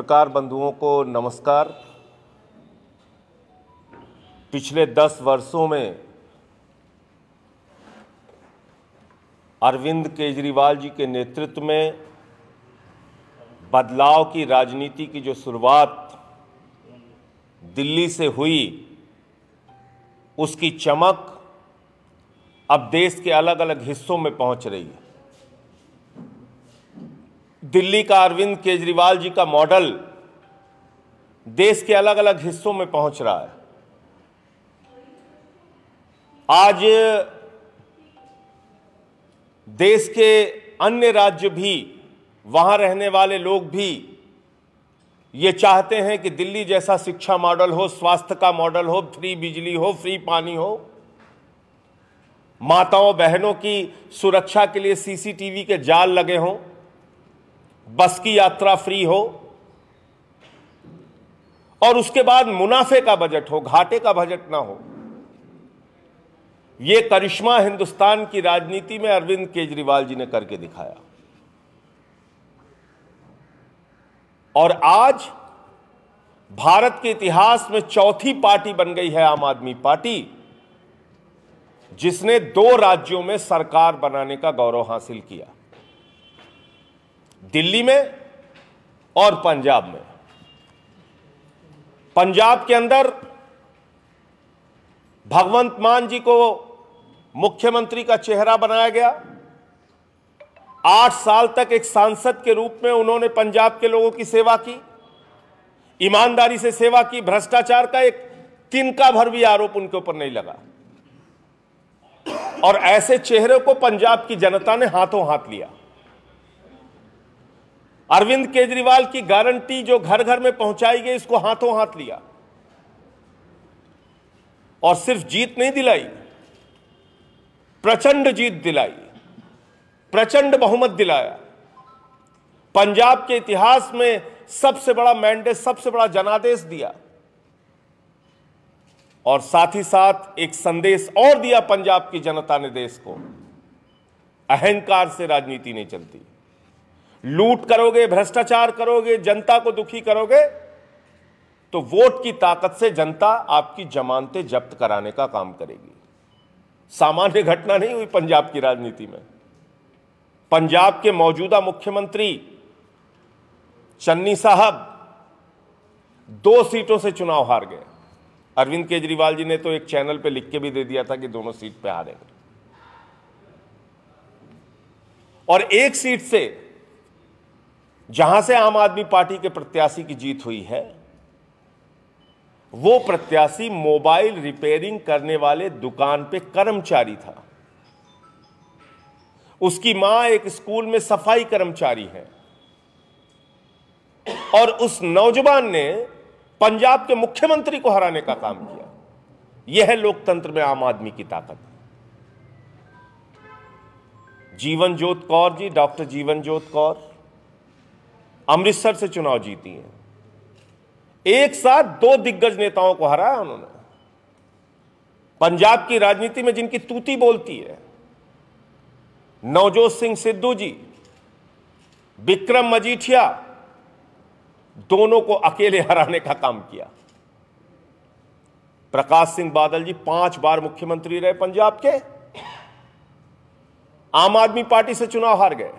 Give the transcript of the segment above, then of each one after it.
पत्रकार बंधुओं को नमस्कार पिछले दस वर्षों में अरविंद केजरीवाल जी के नेतृत्व में बदलाव की राजनीति की जो शुरुआत दिल्ली से हुई उसकी चमक अब देश के अलग अलग हिस्सों में पहुंच रही है दिल्ली का अरविंद केजरीवाल जी का मॉडल देश के अलग अलग हिस्सों में पहुंच रहा है आज देश के अन्य राज्य भी वहां रहने वाले लोग भी ये चाहते हैं कि दिल्ली जैसा शिक्षा मॉडल हो स्वास्थ्य का मॉडल हो फ्री बिजली हो फ्री पानी हो माताओं बहनों की सुरक्षा के लिए सीसीटीवी के जाल लगे हों बस की यात्रा फ्री हो और उसके बाद मुनाफे का बजट हो घाटे का बजट ना हो यह करिश्मा हिंदुस्तान की राजनीति में अरविंद केजरीवाल जी ने करके दिखाया और आज भारत के इतिहास में चौथी पार्टी बन गई है आम आदमी पार्टी जिसने दो राज्यों में सरकार बनाने का गौरव हासिल किया दिल्ली में और पंजाब में पंजाब के अंदर भगवंत मान जी को मुख्यमंत्री का चेहरा बनाया गया आठ साल तक एक सांसद के रूप में उन्होंने पंजाब के लोगों की सेवा की ईमानदारी से सेवा की भ्रष्टाचार का एक तिनका भर भी आरोप उनके ऊपर नहीं लगा और ऐसे चेहरे को पंजाब की जनता ने हाथों हाथ लिया अरविंद केजरीवाल की गारंटी जो घर घर में पहुंचाई गई इसको हाथों हाथ लिया और सिर्फ जीत नहीं दिलाई प्रचंड जीत दिलाई प्रचंड बहुमत दिलाया पंजाब के इतिहास में सबसे बड़ा मैंडेट सबसे बड़ा जनादेश दिया और साथ ही साथ एक संदेश और दिया पंजाब की जनता ने देश को अहंकार से राजनीति नहीं चलती लूट करोगे भ्रष्टाचार करोगे जनता को दुखी करोगे तो वोट की ताकत से जनता आपकी जमानतें जब्त कराने का काम करेगी सामान्य घटना नहीं हुई पंजाब की राजनीति में पंजाब के मौजूदा मुख्यमंत्री चन्नी साहब दो सीटों से चुनाव हार गए अरविंद केजरीवाल जी ने तो एक चैनल पे लिख के भी दे दिया था कि दोनों सीट पे हारेंगे और एक सीट से जहां से आम आदमी पार्टी के प्रत्याशी की जीत हुई है वो प्रत्याशी मोबाइल रिपेयरिंग करने वाले दुकान पे कर्मचारी था उसकी मां एक स्कूल में सफाई कर्मचारी है और उस नौजवान ने पंजाब के मुख्यमंत्री को हराने का काम किया यह है लोकतंत्र में आम आदमी की ताकत जीवन जोत कौर जी डॉक्टर जीवन जोत कौर अमृतसर से चुनाव जीती हैं एक साथ दो दिग्गज नेताओं को हराया उन्होंने पंजाब की राजनीति में जिनकी तूती बोलती है नवजोत सिंह सिद्धू जी विक्रम मजीठिया दोनों को अकेले हराने का काम किया प्रकाश सिंह बादल जी पांच बार मुख्यमंत्री रहे पंजाब के आम आदमी पार्टी से चुनाव हार गए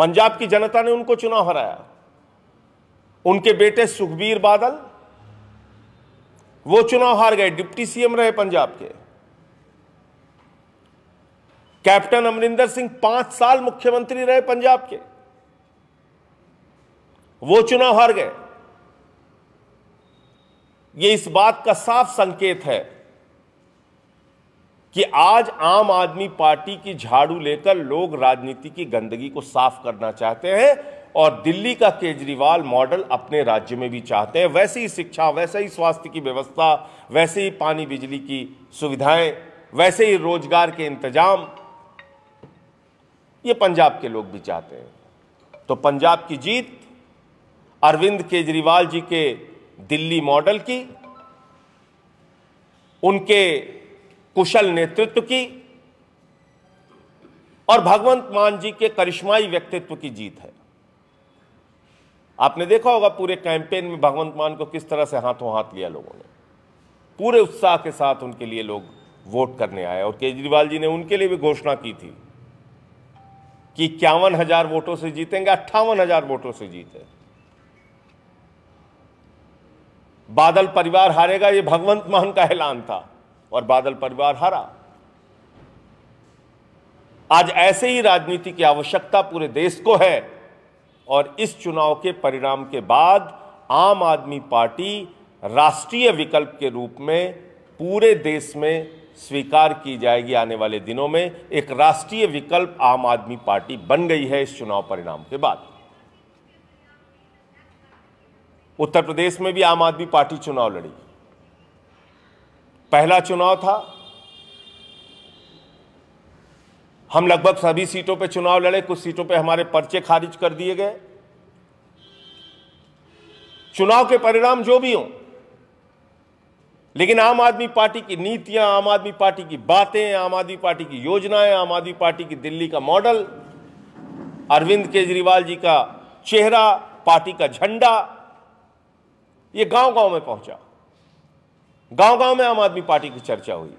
पंजाब की जनता ने उनको चुनाव हराया उनके बेटे सुखबीर बादल वो चुनाव हार गए डिप्टी सीएम रहे पंजाब के कैप्टन अमरिंदर सिंह पांच साल मुख्यमंत्री रहे पंजाब के वो चुनाव हार गए ये इस बात का साफ संकेत है कि आज आम आदमी पार्टी की झाड़ू लेकर लोग राजनीति की गंदगी को साफ करना चाहते हैं और दिल्ली का केजरीवाल मॉडल अपने राज्य में भी चाहते हैं वैसी ही शिक्षा वैसे ही स्वास्थ्य की व्यवस्था वैसे ही पानी बिजली की सुविधाएं वैसे ही रोजगार के इंतजाम ये पंजाब के लोग भी चाहते हैं तो पंजाब की जीत अरविंद केजरीवाल जी के दिल्ली मॉडल की उनके कुशल नेतृत्व की और भगवंत मान जी के करिश्माई व्यक्तित्व की जीत है आपने देखा होगा पूरे कैंपेन में भगवंत मान को किस तरह से हाथों हाथ लिया लोगों ने पूरे उत्साह के साथ उनके लिए लोग वोट करने आए और केजरीवाल जी ने उनके लिए भी घोषणा की थी कि इक्यावन हजार वोटों से जीतेंगे अट्ठावन हजार वोटों से जीते बादल परिवार हारेगा यह भगवंत मान का ऐलान था और बादल परिवार हरा आज ऐसे ही राजनीति की आवश्यकता पूरे देश को है और इस चुनाव के परिणाम के बाद आम आदमी पार्टी राष्ट्रीय विकल्प के रूप में पूरे देश में स्वीकार की जाएगी आने वाले दिनों में एक राष्ट्रीय विकल्प आम आदमी पार्टी बन गई है इस चुनाव परिणाम के बाद उत्तर प्रदेश में भी आम आदमी पार्टी चुनाव लड़ेगी पहला चुनाव था हम लगभग सभी सीटों पर चुनाव लड़े कुछ सीटों पर हमारे पर्चे खारिज कर दिए गए चुनाव के परिणाम जो भी हों लेकिन आम आदमी पार्टी की नीतियां आम आदमी पार्टी की बातें आम आदमी पार्टी की योजनाएं आम आदमी पार्टी की दिल्ली का मॉडल अरविंद केजरीवाल जी का चेहरा पार्टी का झंडा ये गांव गांव में पहुंचा गांव गांव में आम आदमी पार्टी की चर्चा हुई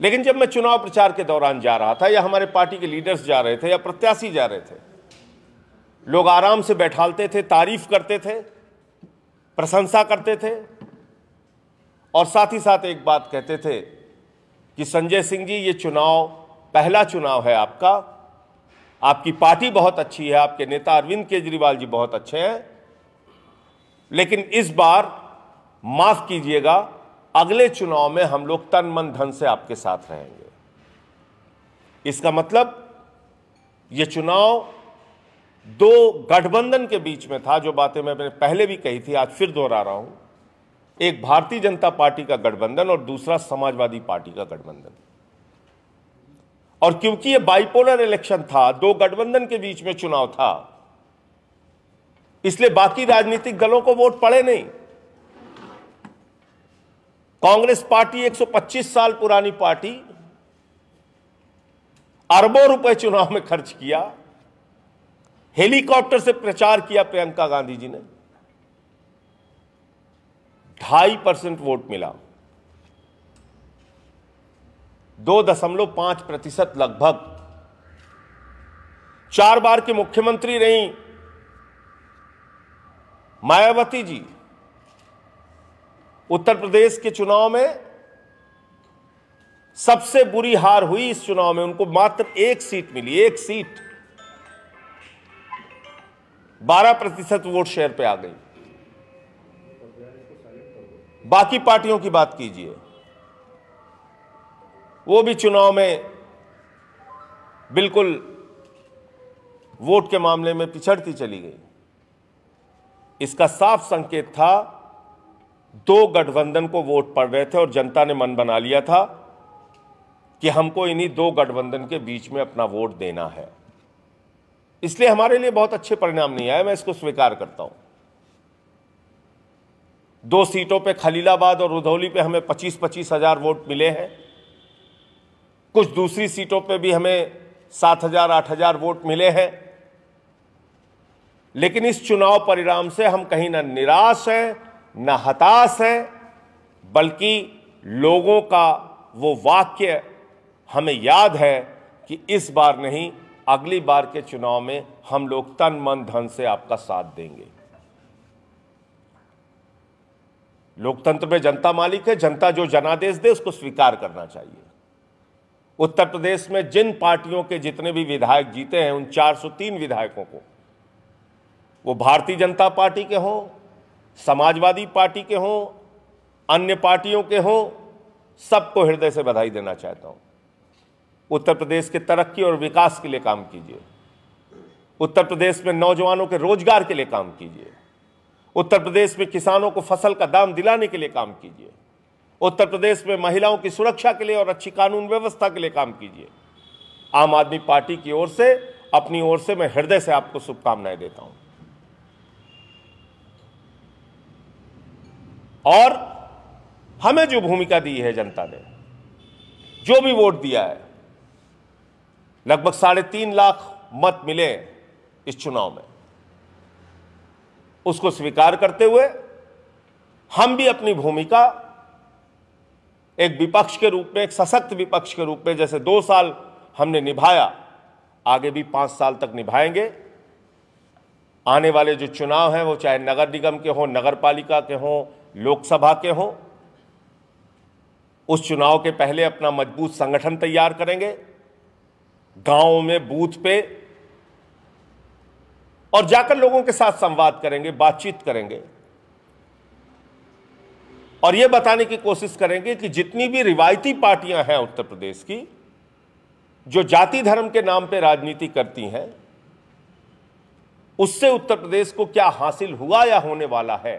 लेकिन जब मैं चुनाव प्रचार के दौरान जा रहा था या हमारे पार्टी के लीडर्स जा रहे थे या प्रत्याशी जा रहे थे लोग आराम से बैठालते थे तारीफ करते थे प्रशंसा करते थे और साथ ही साथ एक बात कहते थे कि संजय सिंह जी ये चुनाव पहला चुनाव है आपका आपकी पार्टी बहुत अच्छी है आपके नेता अरविंद केजरीवाल जी बहुत अच्छे हैं लेकिन इस बार माफ कीजिएगा अगले चुनाव में हम लोग तन मन धन से आपके साथ रहेंगे इसका मतलब यह चुनाव दो गठबंधन के बीच में था जो बातें मैंने पहले भी कही थी आज फिर दोहरा रहा हूं एक भारतीय जनता पार्टी का गठबंधन और दूसरा समाजवादी पार्टी का गठबंधन और क्योंकि यह बाइपोलर इलेक्शन था दो गठबंधन के बीच में चुनाव था इसलिए बाकी राजनीतिक दलों को वोट पड़े नहीं कांग्रेस पार्टी 125 साल पुरानी पार्टी अरबों रुपए चुनाव में खर्च किया हेलीकॉप्टर से प्रचार किया प्रियंका गांधी जी ने ढाई परसेंट वोट मिला दो दशमलव पांच प्रतिशत लगभग चार बार के मुख्यमंत्री रही मायावती जी उत्तर प्रदेश के चुनाव में सबसे बुरी हार हुई इस चुनाव में उनको मात्र एक सीट मिली एक सीट 12 प्रतिशत वोट शेयर पे आ गई बाकी पार्टियों की बात कीजिए वो भी चुनाव में बिल्कुल वोट के मामले में पिछड़ती चली गई इसका साफ संकेत था दो गठबंधन को वोट पड़ रहे थे और जनता ने मन बना लिया था कि हमको इन्हीं दो गठबंधन के बीच में अपना वोट देना है इसलिए हमारे लिए बहुत अच्छे परिणाम नहीं आए मैं इसको स्वीकार करता हूं दो सीटों पे खलीलाबाद और रुधौली पे हमें पच्चीस पच्चीस हजार वोट मिले हैं कुछ दूसरी सीटों पे भी हमें सात हजार आठ हजार वोट मिले हैं लेकिन इस चुनाव परिणाम से हम कहीं ना निराश हैं न हताश है बल्कि लोगों का वो वाक्य हमें याद है कि इस बार नहीं अगली बार के चुनाव में हम लोग तन मन धन से आपका साथ देंगे लोकतंत्र में जनता मालिक है जनता जो जनादेश दे उसको स्वीकार करना चाहिए उत्तर प्रदेश में जिन पार्टियों के जितने भी विधायक जीते हैं उन 403 विधायकों को वो भारतीय जनता पार्टी के हों समाजवादी पार्टी के हों अन्य पार्टियों के हों सबको हृदय से बधाई देना चाहता हूं उत्तर प्रदेश के तरक्की और विकास के लिए काम कीजिए उत्तर प्रदेश में नौजवानों के रोजगार के लिए काम कीजिए उत्तर प्रदेश में किसानों को फसल का दाम दिलाने के लिए काम कीजिए उत्तर प्रदेश में महिलाओं की सुरक्षा के लिए और अच्छी कानून व्यवस्था के लिए काम कीजिए आम आदमी पार्टी की ओर से अपनी ओर से मैं हृदय से आपको शुभकामनाएं देता हूं और हमें जो भूमिका दी है जनता ने जो भी वोट दिया है लगभग साढ़े तीन लाख मत मिले इस चुनाव में उसको स्वीकार करते हुए हम भी अपनी भूमिका एक विपक्ष के रूप में एक सशक्त विपक्ष के रूप में जैसे दो साल हमने निभाया आगे भी पांच साल तक निभाएंगे आने वाले जो चुनाव हैं वो चाहे नगर निगम के हों नगर पालिका के हों लोकसभा के हों उस चुनाव के पहले अपना मजबूत संगठन तैयार करेंगे गांवों में बूथ पे और जाकर लोगों के साथ संवाद करेंगे बातचीत करेंगे और यह बताने की कोशिश करेंगे कि जितनी भी रिवायती पार्टियां हैं उत्तर प्रदेश की जो जाति धर्म के नाम पे राजनीति करती हैं उससे उत्तर प्रदेश को क्या हासिल हुआ या होने वाला है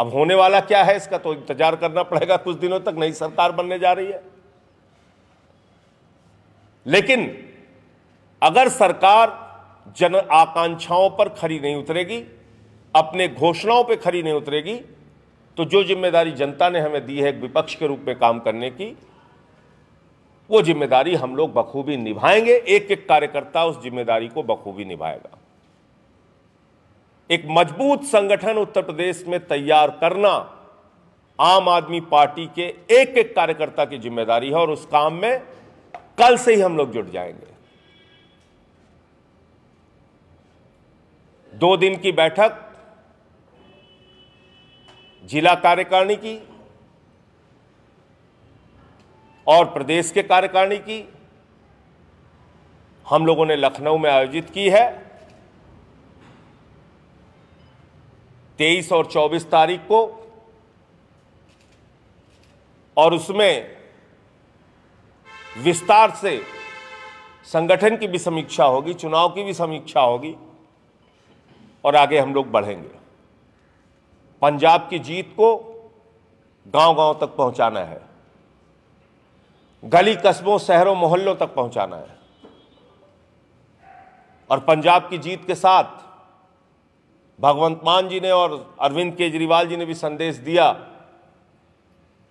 अब होने वाला क्या है इसका तो इंतजार करना पड़ेगा कुछ दिनों तक नई सरकार बनने जा रही है लेकिन अगर सरकार जन आकांक्षाओं पर खरी नहीं उतरेगी अपने घोषणाओं पर खरी नहीं उतरेगी तो जो जिम्मेदारी जनता ने हमें दी है एक विपक्ष के रूप में काम करने की वो जिम्मेदारी हम लोग बखूबी निभाएंगे एक एक कार्यकर्ता उस जिम्मेदारी को बखूबी निभाएगा एक मजबूत संगठन उत्तर प्रदेश में तैयार करना आम आदमी पार्टी के एक एक कार्यकर्ता की जिम्मेदारी है और उस काम में कल से ही हम लोग जुट जाएंगे दो दिन की बैठक जिला कार्यकारिणी की और प्रदेश के कार्यकारिणी की हम लोगों ने लखनऊ में आयोजित की है तेईस और चौबीस तारीख को और उसमें विस्तार से संगठन की भी समीक्षा होगी चुनाव की भी समीक्षा होगी और आगे हम लोग बढ़ेंगे पंजाब की जीत को गांव-गांव तक पहुंचाना है गली कस्बों शहरों मोहल्लों तक पहुंचाना है और पंजाब की जीत के साथ भगवंत मान जी ने और अरविंद केजरीवाल जी ने भी संदेश दिया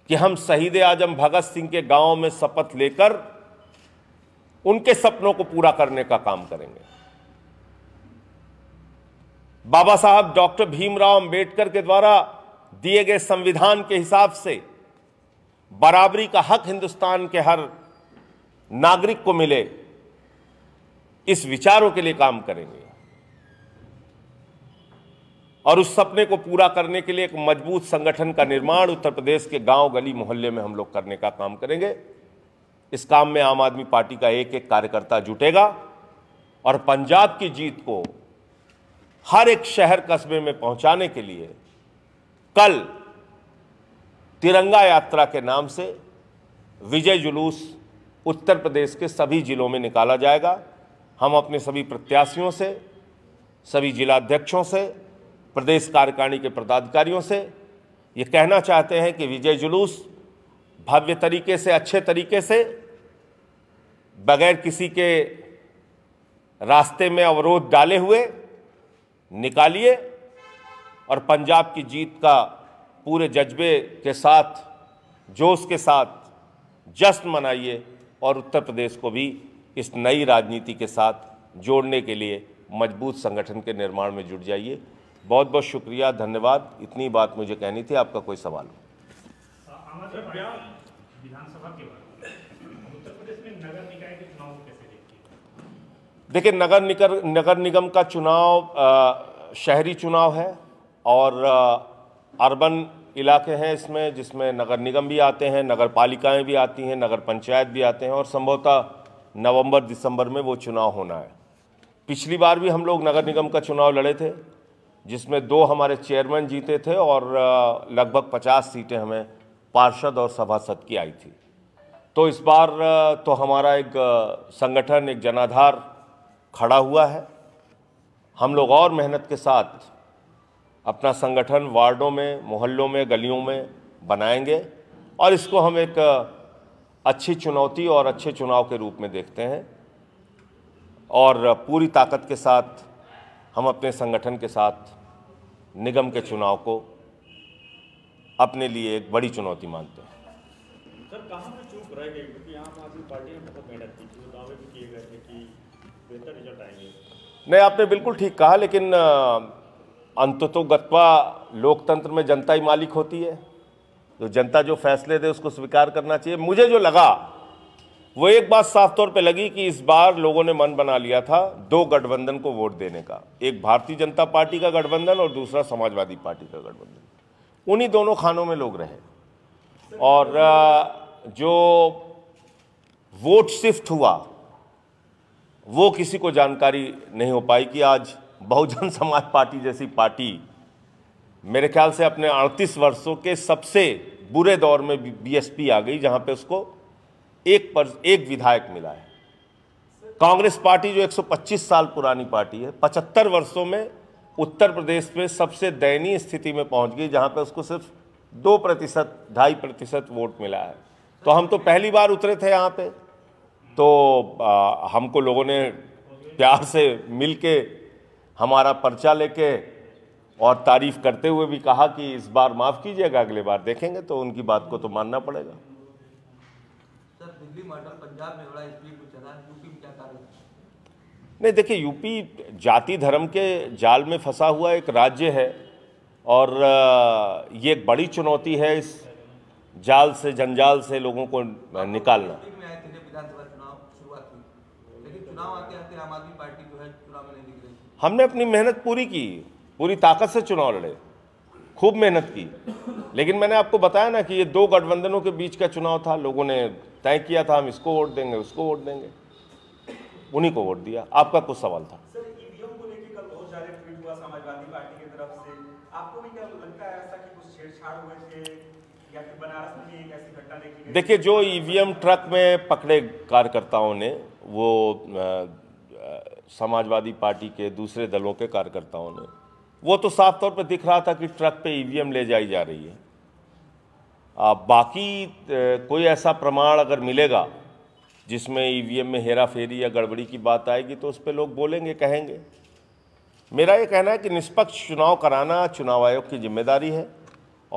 कि हम शहीद आजम भगत सिंह के गांव में शपथ लेकर उनके सपनों को पूरा करने का काम करेंगे बाबा साहब डॉक्टर भीमराव अंबेडकर के द्वारा दिए गए संविधान के हिसाब से बराबरी का हक हिंदुस्तान के हर नागरिक को मिले इस विचारों के लिए काम करेंगे और उस सपने को पूरा करने के लिए एक मजबूत संगठन का निर्माण उत्तर प्रदेश के गांव गली मोहल्ले में हम लोग करने का काम करेंगे इस काम में आम आदमी पार्टी का एक एक कार्यकर्ता जुटेगा और पंजाब की जीत को हर एक शहर कस्बे में पहुंचाने के लिए कल तिरंगा यात्रा के नाम से विजय जुलूस उत्तर प्रदेश के सभी जिलों में निकाला जाएगा हम अपने सभी प्रत्याशियों से सभी जिलाध्यक्षों से प्रदेश कार्यकारिणी के पदाधिकारियों से ये कहना चाहते हैं कि विजय जुलूस भव्य तरीके से अच्छे तरीके से बगैर किसी के रास्ते में अवरोध डाले हुए निकालिए और पंजाब की जीत का पूरे जज्बे के साथ जोश के साथ जश्न मनाइए और उत्तर प्रदेश को भी इस नई राजनीति के साथ जोड़ने के लिए मजबूत संगठन के निर्माण में जुट जाइए बहुत बहुत शुक्रिया धन्यवाद इतनी बात मुझे कहनी थी आपका कोई सवाल हो देखिए नगर निकर नगर निगम का चुनाव शहरी चुनाव है और अर्बन इलाके हैं इसमें जिसमें नगर निगम भी आते हैं नगर पालिकाएँ भी आती हैं नगर पंचायत भी आते हैं और संभवतः नवंबर दिसंबर में वो चुनाव होना है पिछली बार भी हम लोग नगर निगम का चुनाव लड़े थे जिसमें दो हमारे चेयरमैन जीते थे और लगभग पचास सीटें हमें पार्षद और सभासद की आई थी तो इस बार तो हमारा एक संगठन एक जनाधार खड़ा हुआ है हम लोग और मेहनत के साथ अपना संगठन वार्डों में मोहल्लों में गलियों में बनाएंगे और इसको हम एक अच्छी चुनौती और अच्छे चुनाव के रूप में देखते हैं और पूरी ताकत के साथ हम अपने संगठन के साथ निगम के चुनाव को अपने लिए एक बड़ी चुनौती मानते हैं सर कहाँ पे चूक रह गई क्योंकि आम आदमी पार्टी ने बहुत मेहनत की थी दावे भी किए गए थे कि बेहतर रिजल्ट आएंगे नहीं आपने बिल्कुल ठीक कहा लेकिन अंततोगत्वा लोकतंत्र में जनता ही मालिक होती है तो जनता जो फैसले दे उसको स्वीकार करना चाहिए मुझे जो लगा वो एक बात साफ तौर पे लगी कि इस बार लोगों ने मन बना लिया था दो गठबंधन को वोट देने का एक भारतीय जनता पार्टी का गठबंधन और दूसरा समाजवादी पार्टी का गठबंधन उन्हीं दोनों खानों में लोग रहे और जो वोट शिफ्ट हुआ वो किसी को जानकारी नहीं हो पाई कि आज बहुजन समाज पार्टी जैसी पार्टी मेरे ख्याल से अपने अड़तीस वर्षों के सबसे बुरे दौर में बीएसपी आ गई जहाँ पे उसको एक पर एक विधायक मिला है कांग्रेस पार्टी जो 125 साल पुरानी पार्टी है 75 वर्षों में उत्तर प्रदेश में सबसे दयनीय स्थिति में पहुंच गई जहां पर उसको सिर्फ दो प्रतिशत ढाई प्रतिशत वोट मिला है तो हम तो पहली बार उतरे थे यहाँ पे तो आ, हमको लोगों ने प्यार से मिल के हमारा पर्चा लेके और तारीफ करते हुए भी कहा कि इस बार माफ़ कीजिएगा अगले बार देखेंगे तो उनकी बात को तो मानना पड़ेगा दिल्ली मॉडल पंजाब में हो रहा है इसलिए पूछ रहा यूपी में क्या कारण नहीं देखिए यूपी जाति धर्म के जाल में फंसा हुआ एक राज्य है और ये एक बड़ी चुनौती है इस जाल से जंजाल से लोगों को निकालना हमने अपनी मेहनत पूरी की पूरी ताकत से चुनाव लड़े खूब मेहनत की लेकिन मैंने आपको बताया ना कि ये दो गठबंधनों के बीच का चुनाव था लोगों ने तय किया था हम इसको वोट देंगे उसको वोट देंगे उन्हीं को वोट दिया आपका कुछ सवाल था देखिए जो ईवीएम ट्रक में पकड़े कार्यकर्ताओं ने वो समाजवादी पार्टी के दूसरे दलों के कार्यकर्ताओं ने वो तो साफ तौर पर दिख रहा था कि ट्रक पे ईवीएम e ले जाई जा रही है आ, बाकी कोई ऐसा प्रमाण अगर मिलेगा जिसमें ईवीएम e में हेरा फेरी या गड़बड़ी की बात आएगी तो उस पर लोग बोलेंगे कहेंगे मेरा ये कहना है कि निष्पक्ष चुनाव कराना चुनाव आयोग की जिम्मेदारी है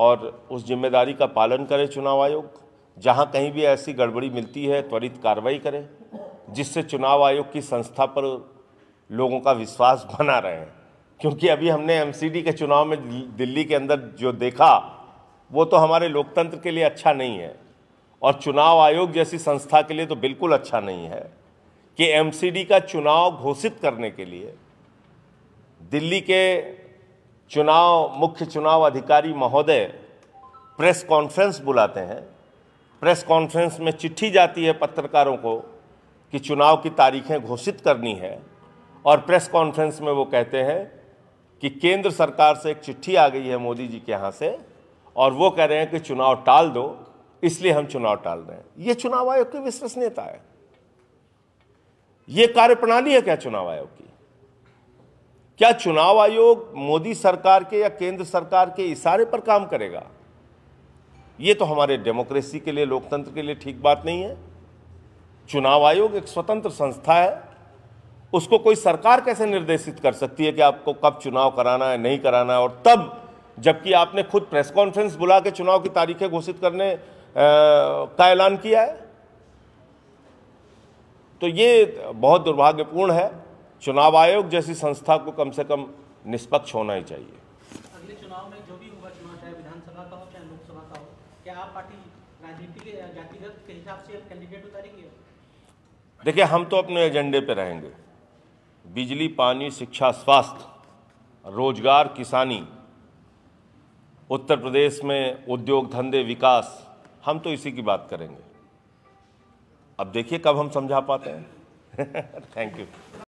और उस जिम्मेदारी का पालन करे चुनाव आयोग जहाँ कहीं भी ऐसी गड़बड़ी मिलती है त्वरित कार्रवाई करें जिससे चुनाव आयोग की संस्था पर लोगों का विश्वास बना रहे हैं क्योंकि अभी हमने एमसीडी के चुनाव में दिल्ली के अंदर जो देखा वो तो हमारे लोकतंत्र के लिए अच्छा नहीं है और चुनाव आयोग जैसी संस्था के लिए तो बिल्कुल अच्छा नहीं है कि एमसीडी का चुनाव घोषित करने के लिए दिल्ली के चुनाव मुख्य चुनाव अधिकारी महोदय प्रेस कॉन्फ्रेंस बुलाते हैं प्रेस कॉन्फ्रेंस में चिट्ठी जाती है पत्रकारों को कि चुनाव की तारीखें घोषित करनी है और प्रेस कॉन्फ्रेंस में वो कहते हैं कि केंद्र सरकार से एक चिट्ठी आ गई है मोदी जी के यहाँ से और वो कह रहे हैं कि चुनाव टाल दो इसलिए हम चुनाव टाल रहे हैं ये चुनाव आयोग की विश्वसनीयता है ये कार्यप्रणाली है क्या चुनाव आयोग की क्या चुनाव आयोग मोदी सरकार के या केंद्र सरकार के इशारे पर काम करेगा ये तो हमारे डेमोक्रेसी के लिए लोकतंत्र के लिए ठीक बात नहीं है चुनाव आयोग एक स्वतंत्र संस्था है उसको कोई सरकार कैसे निर्देशित कर सकती है कि आपको कब चुनाव कराना है नहीं कराना है और तब जबकि आपने खुद प्रेस कॉन्फ्रेंस बुला के चुनाव की तारीखें घोषित करने आ, का ऐलान किया है तो ये बहुत दुर्भाग्यपूर्ण है चुनाव आयोग जैसी संस्था को कम से कम निष्पक्ष होना ही चाहिए अगले चुनाव में जो भी होगा चुनाव चाहे विधानसभा का हो चाहे लोकसभा का हो क्या आप पार्टी राजनीति के जातिगत के हिसाब से कैंडिडेट उतारेंगे देखिए हम तो अपने एजेंडे पे रहेंगे बिजली पानी शिक्षा स्वास्थ्य रोजगार किसानी उत्तर प्रदेश में उद्योग धंधे विकास हम तो इसी की बात करेंगे अब देखिए कब हम समझा पाते हैं थैंक यू